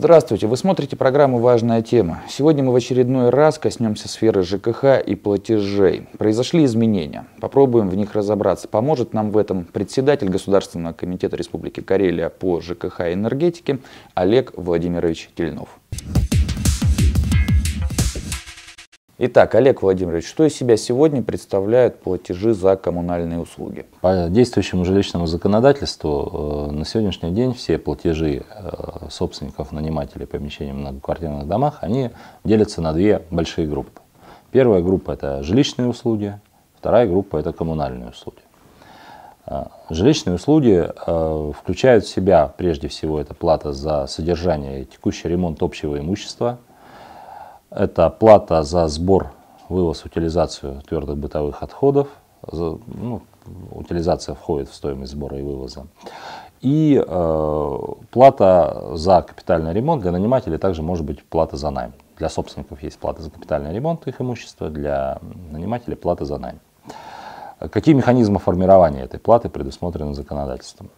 Здравствуйте! Вы смотрите программу «Важная тема». Сегодня мы в очередной раз коснемся сферы ЖКХ и платежей. Произошли изменения. Попробуем в них разобраться. Поможет нам в этом председатель Государственного комитета Республики Карелия по ЖКХ и энергетике Олег Владимирович Тельнов. Итак, Олег Владимирович, что из себя сегодня представляют платежи за коммунальные услуги? По действующему жилищному законодательству э, на сегодняшний день все платежи э, собственников, нанимателей помещений в многоквартирных домах, они делятся на две большие группы. Первая группа – это жилищные услуги, вторая группа – это коммунальные услуги. Э, жилищные услуги включают в себя, прежде всего, это плата за содержание и текущий ремонт общего имущества – это плата за сбор, вывоз, утилизацию твердых бытовых отходов. Ну, утилизация входит в стоимость сбора и вывоза. И э, плата за капитальный ремонт для нанимателей также может быть плата за найм. Для собственников есть плата за капитальный ремонт их имущества, для нанимателей плата за найм. Какие механизмы формирования этой платы предусмотрены законодательством?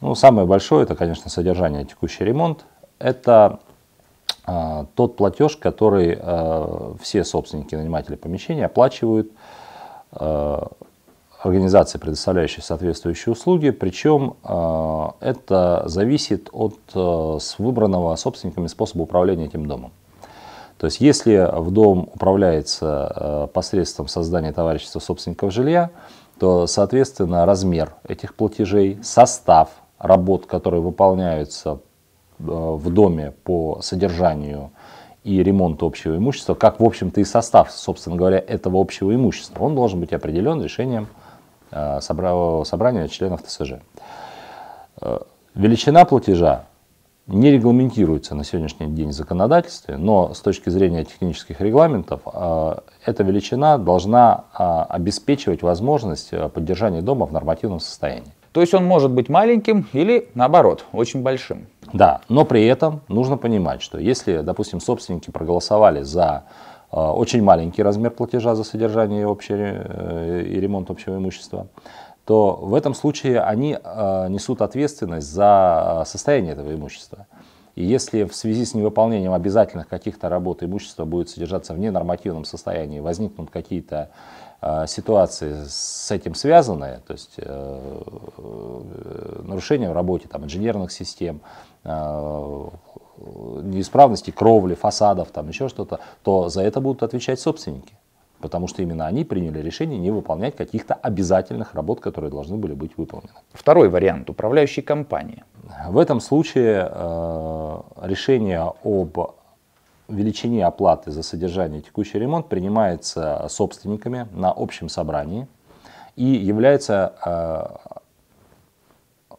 Ну, самое большое, это, конечно, содержание текущий ремонт. Это а, тот платеж, который а, все собственники наниматели помещения оплачивают а, организации, предоставляющей соответствующие услуги, причем это зависит от выбранного собственниками способа управления этим домом. То есть если в дом управляется посредством создания товарищества собственников жилья, то, соответственно, размер этих платежей, состав работ, которые выполняются Э, в доме по содержанию и ремонту общего имущества, как, в общем-то, и состав, собственно говоря, этого общего имущества. Он должен быть определен решением э, собрания членов ТСЖ. Э, величина платежа не регламентируется на сегодняшний день в законодательстве, но с точки зрения технических регламентов эта величина должна обеспечивать возможность поддержания дома в нормативном состоянии. То есть он может быть маленьким или, наоборот, очень большим. Да, но при этом нужно понимать, что если, допустим, собственники проголосовали за э, очень маленький размер платежа за содержание общего э, и ремонт общего имущества, то в этом случае они э, несут ответственность за состояние этого имущества. И если в связи с невыполнением обязательных каких-то работ имущество будет содержаться в ненормативном состоянии, возникнут какие-то Э, ситуации с этим связанные, то есть э, э, нарушения в работе там, инженерных систем, неисправности кровли, фасадов, там еще что-то, то за это будут отвечать собственники. Потому что именно они приняли решение не выполнять каких-то обязательных работ, которые должны были быть выполнены. Второй вариант – управляющей компании. В этом случае решение об величине оплаты за содержание и текущий ремонт принимается собственниками на общем собрании и является э, э,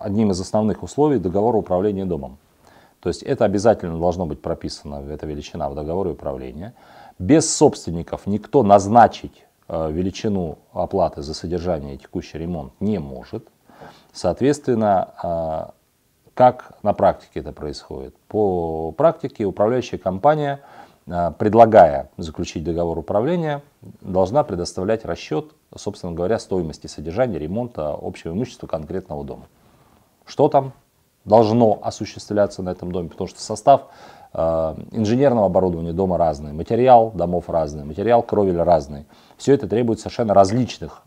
одним из основных условий договора управления домом. То есть это обязательно должно быть прописано, эта величина в договоре управления. Без собственников никто назначить э, величину оплаты за содержание и текущий ремонт не может. Соответственно, как на практике это происходит? По практике управляющая компания, а, предлагая заключить договор управления, должна предоставлять расчет, собственно говоря, стоимости содержания, ремонта общего имущества конкретного дома. Что там должно осуществляться на этом доме, потому что состав а, инженерного оборудования дома разный, материал домов разный, материал кровеля разный. Все это требует совершенно различных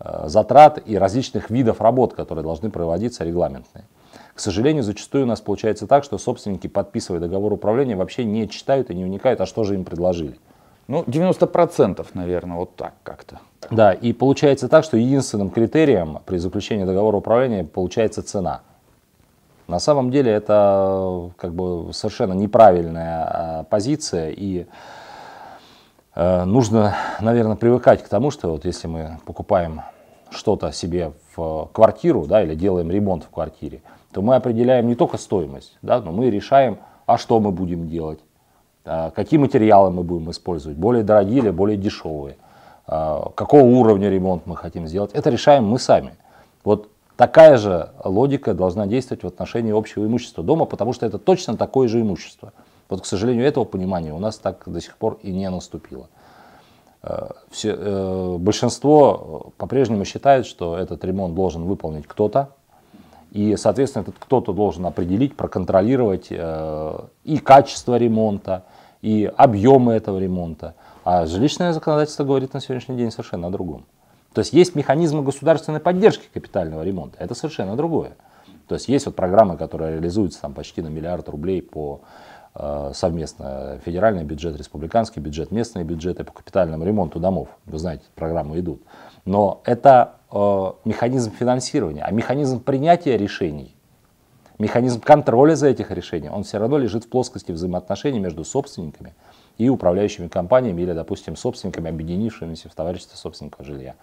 Э, затрат и различных видов работ, которые должны проводиться регламентные. К сожалению, зачастую у нас получается так, что собственники, подписывая договор управления, вообще не читают и не уникают, а что же им предложили. Ну, 90%, наверное, вот так как-то. Да, и получается так, что единственным критерием при заключении договора управления получается цена. На самом деле это э, как бы совершенно неправильная э, позиция и Э, нужно, наверное, привыкать к тому, что вот если мы покупаем что-то себе в квартиру, да, или делаем ремонт в квартире, то мы определяем не только стоимость, да, но мы решаем, а что мы будем делать, э, какие материалы мы будем использовать, более дорогие или более дешевые, э, какого уровня ремонт мы хотим сделать. Это решаем мы сами. Вот такая же логика должна действовать в отношении общего имущества дома, потому что это точно такое же имущество – вот, к сожалению, этого понимания у нас так до сих пор и не наступило. Э, все, э, большинство э, по-прежнему считает, что этот ремонт должен выполнить кто-то, и, соответственно, этот кто-то должен определить, проконтролировать и качество ремонта, и объемы этого ремонта. А жилищное законодательство говорит на сегодняшний день совершенно о другом. То есть есть механизмы государственной поддержки капитального ремонта, это совершенно другое. То есть есть вот программы, которые реализуются там почти на миллиард рублей по Э, совместно федеральный бюджет, республиканский бюджет, местные бюджеты по капитальному ремонту домов. Вы знаете, программы идут. Но это э, механизм финансирования, а механизм принятия решений, механизм контроля за этих решений, он все равно лежит в плоскости взаимоотношений между собственниками и управляющими компаниями или, допустим, собственниками, объединившимися в товарищество собственников жилья.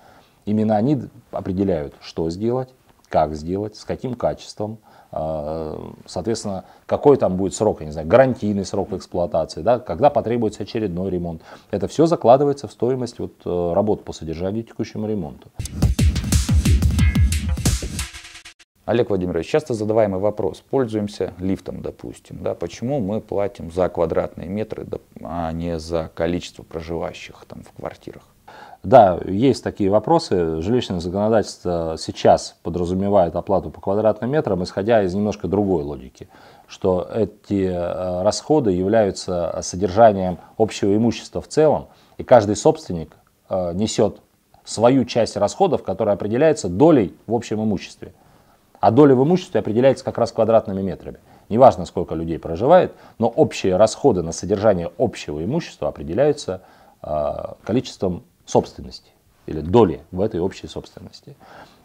Именно они определяют, что сделать, как сделать, с каким качеством – а, соответственно, какой там будет срок, я не знаю, гарантийный срок эксплуатации, да, когда потребуется очередной ремонт. Это все закладывается в стоимость вот, э, работ по содержанию текущему ремонту. Олег Владимирович, часто задаваемый вопрос. Пользуемся лифтом, допустим. Да, почему мы платим за квадратные метры, а не за количество проживающих там в квартирах? Да, есть такие вопросы. Жилищное законодательство сейчас подразумевает оплату по квадратным метрам, исходя из немножко другой логики, что эти э, расходы являются содержанием общего имущества в целом, и каждый собственник э, несет свою часть расходов, которая определяется долей в общем имуществе. А доля в имуществе определяется как раз квадратными метрами. Неважно, сколько людей проживает, но общие расходы на содержание общего имущества определяются э, количеством собственности или доли в этой общей собственности.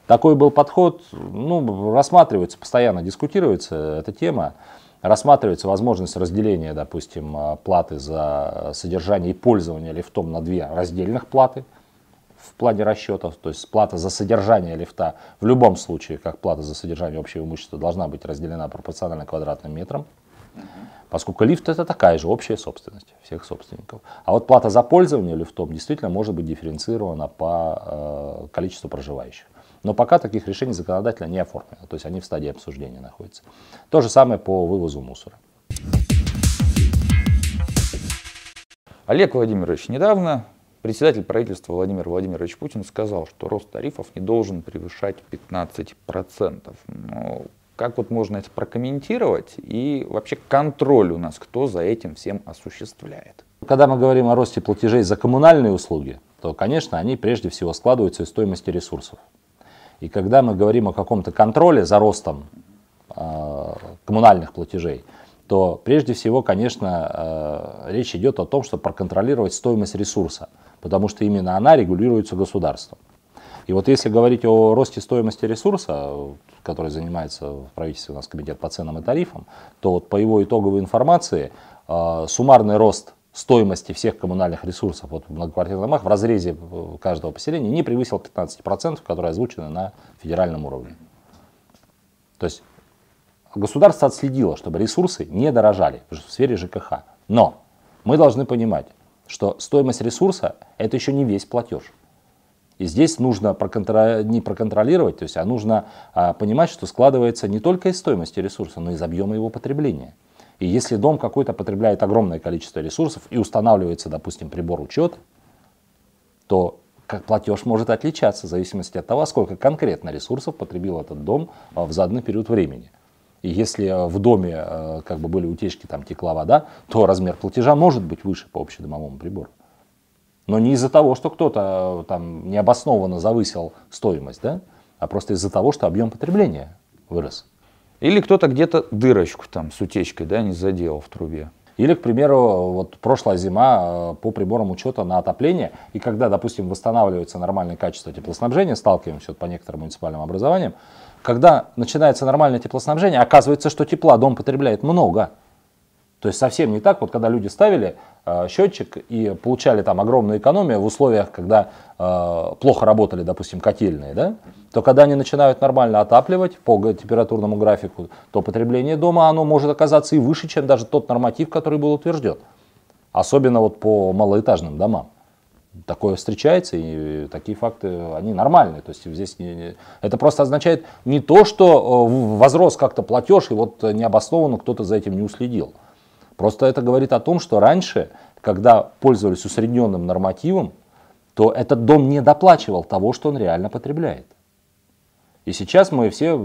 Такой был подход, ну, рассматривается, постоянно дискутируется эта тема, рассматривается возможность разделения, допустим, а, платы за содержание и пользование лифтом на две раздельных платы в плане расчетов, то есть плата за содержание лифта в любом случае, как плата за содержание общего имущества, должна быть разделена пропорционально квадратным метрам. Поскольку лифт это такая же общая собственность всех собственников. А вот плата за пользование лифтом действительно может быть дифференцирована по э, количеству проживающих. Но пока таких решений законодательно не оформлено, то есть они в стадии обсуждения находятся. То же самое по вывозу мусора. Олег Владимирович, недавно председатель правительства Владимир Владимирович Путин сказал, что рост тарифов не должен превышать 15%. Но ну, как вот можно это прокомментировать и вообще контроль у нас, кто за этим всем осуществляет? Когда мы говорим о росте платежей за коммунальные услуги, то, конечно, они прежде всего складываются из стоимости ресурсов. И когда мы говорим о каком-то контроле за ростом э, коммунальных платежей, то прежде всего, конечно, э, речь идет о том, чтобы проконтролировать стоимость ресурса, потому что именно она регулируется государством. И вот если говорить о росте стоимости ресурса, который занимается в правительстве у нас комитет по ценам и тарифам, то вот по его итоговой информации э, суммарный рост стоимости всех коммунальных ресурсов вот, в многоквартирных домах в разрезе э, каждого поселения не превысил 15%, которые озвучены на федеральном уровне. То есть государство отследило, чтобы ресурсы не дорожали в сфере ЖКХ. Но мы должны понимать, что стоимость ресурса – это еще не весь платеж. И здесь нужно проконтро... не проконтролировать, то есть, а нужно а, понимать, что складывается не только из стоимости ресурса, но и из объема его потребления. И если дом какой-то потребляет огромное количество ресурсов и устанавливается, допустим, прибор учет, то как платеж может отличаться в зависимости от того, сколько конкретно ресурсов потребил этот дом а, в заданный период времени. И если а, в доме а, как бы были утечки, там текла вода, то размер платежа может быть выше по общедомовому прибору. Но не из-за того, что кто-то э, там необоснованно завысил стоимость, да? а просто из-за того, что объем потребления вырос. Или кто-то где-то дырочку там с утечкой да, не задел в трубе. Или, к примеру, вот прошлая зима э, по приборам учета на отопление, и когда, допустим, восстанавливается нормальное качество теплоснабжения, сталкиваемся вот по некоторым муниципальным образованиям, когда начинается нормальное теплоснабжение, оказывается, что тепла дом потребляет много – то есть совсем не так, вот когда люди ставили э, счетчик и получали там огромную экономию в условиях, когда э, плохо работали, допустим, котельные, да, то когда они начинают нормально отапливать по температурному графику, то потребление дома, оно может оказаться и выше, чем даже тот норматив, который был утвержден. Особенно вот по малоэтажным домам. Такое встречается, и такие факты, они нормальные. То есть здесь не, не... это просто означает не то, что э, возрос как-то платеж, и вот необоснованно кто-то за этим не уследил. Просто это говорит о том, что раньше, когда пользовались усредненным нормативом, то этот дом не доплачивал того, что он реально потребляет. И сейчас мы все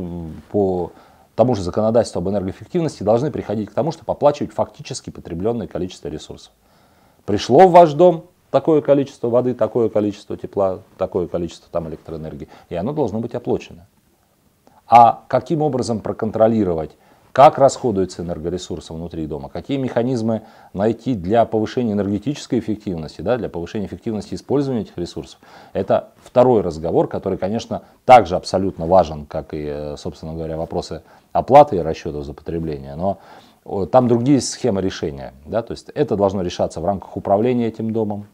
по тому же законодательству об энергоэффективности должны приходить к тому, чтобы оплачивать фактически потребленное количество ресурсов. Пришло в ваш дом такое количество воды, такое количество тепла, такое количество там электроэнергии, и оно должно быть оплачено. А каким образом проконтролировать как расходуется энергоресурсы внутри дома, какие механизмы найти для повышения энергетической эффективности, да, для повышения эффективности использования этих ресурсов. Это второй разговор, который, конечно, также абсолютно важен, как и, э, собственно говоря, вопросы оплаты и расчетов за потребление, но э, там другие схемы решения. Да, то есть это должно решаться в рамках управления этим домом,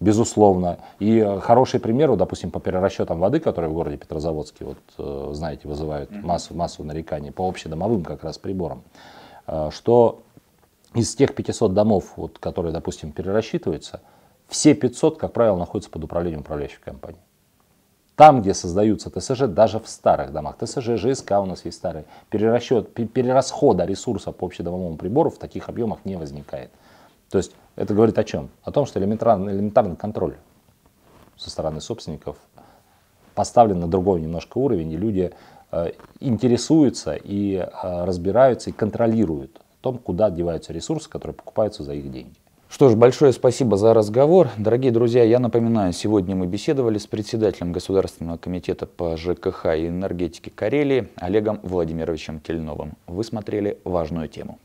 безусловно. И э, хороший пример, вот, допустим, по перерасчетам воды, которые в городе Петрозаводске, вот, э, знаете, вызывают массу, массу нареканий по общедомовым как раз приборам, э, что из тех 500 домов, вот, которые, допустим, перерасчитываются, все 500, как правило, находятся под управлением управляющей компании. Там, где создаются ТСЖ, даже в старых домах. ТСЖ, ЖСК у нас есть старые. Перерасчет, перерасхода ресурсов по общедомовому прибору в таких объемах не возникает. То есть это говорит о чем? О том, что элементарный, элементарный контроль со стороны собственников поставлен на другой немножко уровень, и люди э, интересуются и э, разбираются и контролируют о том, куда деваются ресурсы, которые покупаются за их деньги. Что ж, большое спасибо за разговор. Дорогие друзья, я напоминаю, сегодня мы беседовали с председателем Государственного комитета по ЖКХ и энергетике Карелии Олегом Владимировичем Тельновым. Вы смотрели важную тему.